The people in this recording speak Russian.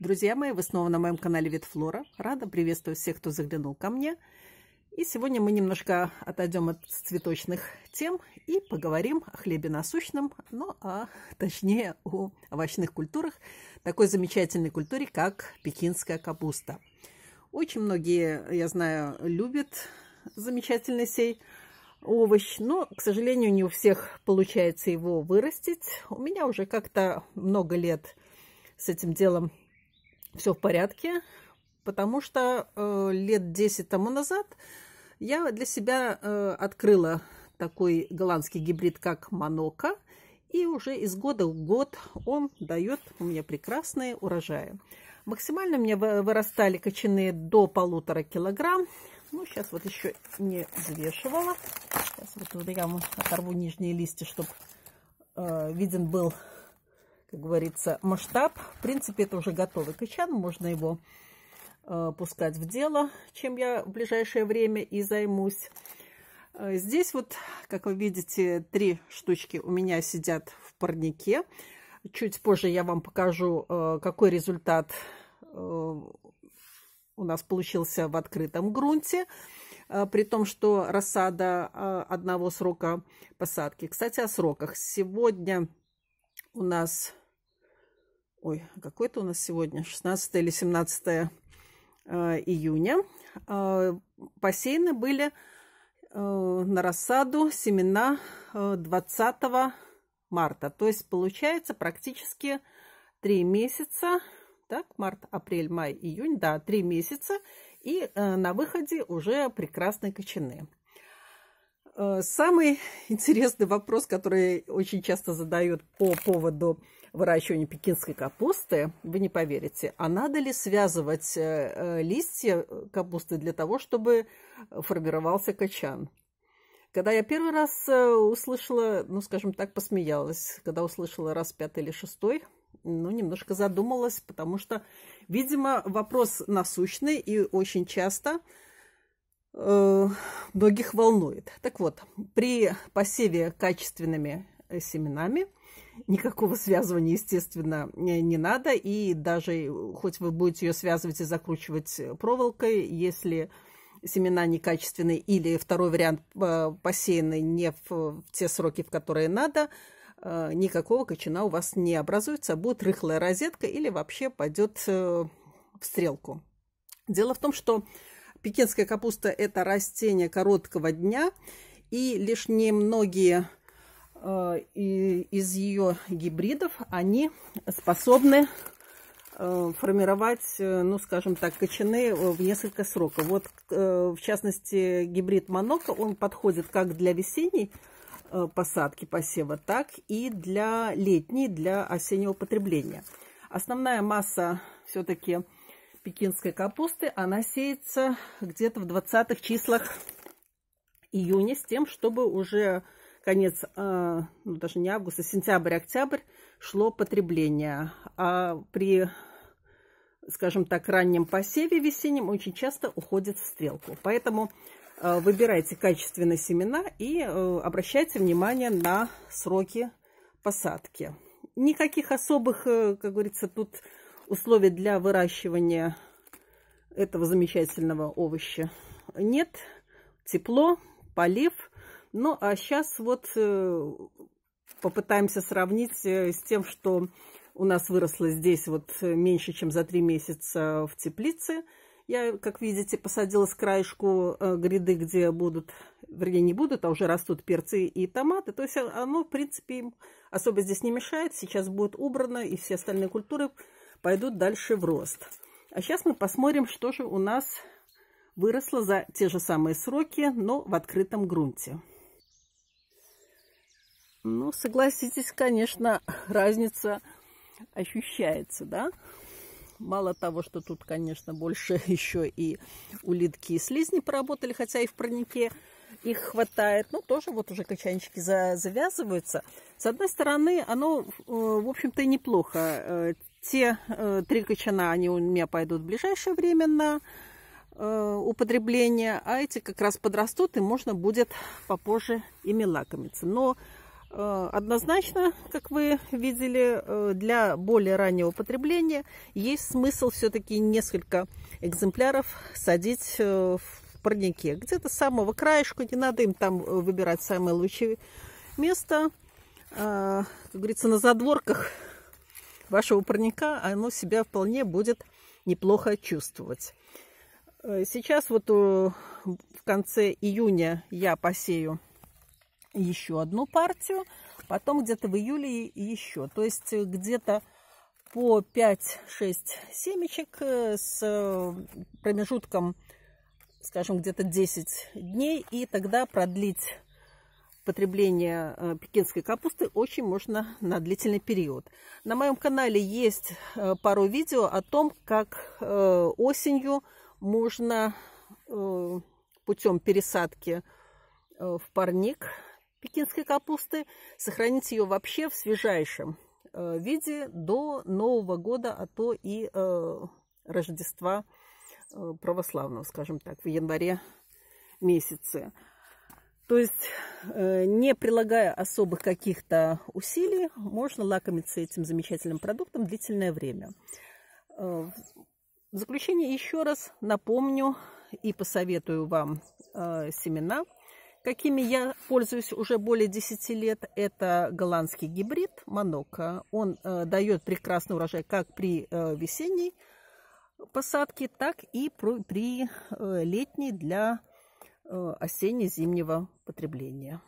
Друзья мои, вы снова на моем канале Ветфлора. Рада приветствовать всех, кто заглянул ко мне. И сегодня мы немножко отойдем от цветочных тем и поговорим о хлебе насущном, ну, а точнее о овощных культурах, такой замечательной культуре, как пекинская капуста. Очень многие, я знаю, любят замечательный сей овощ, но, к сожалению, не у всех получается его вырастить. У меня уже как-то много лет с этим делом все в порядке, потому что э, лет 10 тому назад я для себя э, открыла такой голландский гибрид, как Монока, и уже из года в год он дает у меня прекрасные урожаи. Максимально у меня вырастали кочаны до полутора килограмм. Ну, сейчас вот еще не взвешивала. Сейчас вот я вам оторву нижние листья, чтобы э, виден был как говорится, масштаб. В принципе, это уже готовый кочан, можно его э, пускать в дело, чем я в ближайшее время и займусь. Э, здесь вот, как вы видите, три штучки у меня сидят в парнике. Чуть позже я вам покажу, э, какой результат э, у нас получился в открытом грунте, при том, что рассада одного срока посадки. Кстати, о сроках. Сегодня у нас Ой, какой-то у нас сегодня 16 или 17 э, июня. Посеяны э, были э, на рассаду семена 20 марта. То есть получается практически 3 месяца. Так, март, апрель, май, июнь, да, 3 месяца. И на выходе уже прекрасные кочаны. Э, самый интересный вопрос, который очень часто задают по поводу выращивания пекинской капусты, вы не поверите, а надо ли связывать э, э, листья капусты для того, чтобы формировался качан? Когда я первый раз услышала, ну, скажем так, посмеялась, когда услышала раз пятый или шестой, ну, немножко задумалась, потому что, видимо, вопрос насущный и очень часто – Э, многих волнует. Так вот, при посеве качественными э, семенами никакого связывания, естественно, не не надо. И даже э, хоть вы будете ее связывать и закручивать проволокой, если семена некачественные или второй вариант посеяны не в те сроки, в которые надо, никакого кочана у вас не образуется, а будет рыхлая розетка или вообще пойдет в стрелку. Дело в том, что Пекинская капуста – это растение короткого дня, и лишь немногие э, из ее гибридов, они способны э, формировать, э, ну, скажем так, кочаны в несколько сроков. Вот, в частности, гибрид Монока, он подходит как для весенней посадки, посева, так и для летней, для осеннего потребления. Основная масса все-таки – пекинской капусты. Она сеется где-то в 20 числах июня с тем, чтобы уже конец, а, ну, даже не августа, сентябрь-октябрь шло потребление. А при, скажем так, раннем посеве весеннем очень часто уходит в стрелку. Поэтому а, выбирайте качественные семена и э, обращайте внимание на сроки посадки. Никаких особых, э, как говорится, тут условий для выращивания этого замечательного овоща нет. Тепло, полив. Ну, а сейчас вот э, попытаемся сравнить э, с тем, что у нас выросло здесь вот э, меньше, чем за три месяца в теплице. Я, как видите, посадила с краешку гряды, где будут, вернее, не будут, а уже растут перцы и томаты. То есть а, оно, в принципе, им особо здесь не мешает. Сейчас будет убрано, и все остальные культуры пойдут дальше в рост. А сейчас мы посмотрим, что же у нас выросло за те же самые сроки, но в открытом грунте. Ну, согласитесь, конечно, разница ощущается, да? Мало того, что тут, конечно, больше еще и улитки и слизни поработали, хотя и в парнике их хватает. Ну, тоже вот уже качанчики завязываются. С одной стороны, оно, э, в общем-то, неплохо. Э, те э, три кочана, они у меня пойдут в ближайшее время на э, употребление, а эти как раз подрастут, и можно будет попозже ими лакомиться. Но э, однозначно, как вы видели, э, для более раннего потребления есть смысл все-таки несколько экземпляров садить э, в парнике. Где-то с самого краешку, не надо им там э, выбирать самое лучшее место. Э, как говорится, на задворках вашего парника, оно себя вполне будет неплохо чувствовать. Э, сейчас вот э, в конце июня я посею еще одну партию, потом где-то в июле еще. То есть э, где-то по 5-6 семечек с промежутком, скажем, где-то 10 дней, и тогда продлить потребление э, пекинской капусты очень можно на длительный период. На моем канале есть э, пару видео о том, как э, осенью можно путем пересадки в парник пекинской капусты сохранить ее вообще в свежайшем виде до Нового года, а то и Рождества православного, скажем так, в январе месяце. То есть, э, не прилагая особых каких-то усилий, можно лакомиться этим замечательным продуктом длительное время. Э, в заключение еще раз напомню и посоветую вам э, семена, какими я пользуюсь уже более 10 лет. Это голландский гибрид Монока. Он дает прекрасный урожай как при весенней посадке, так и при летней для Э, осенне-зимнего потребления.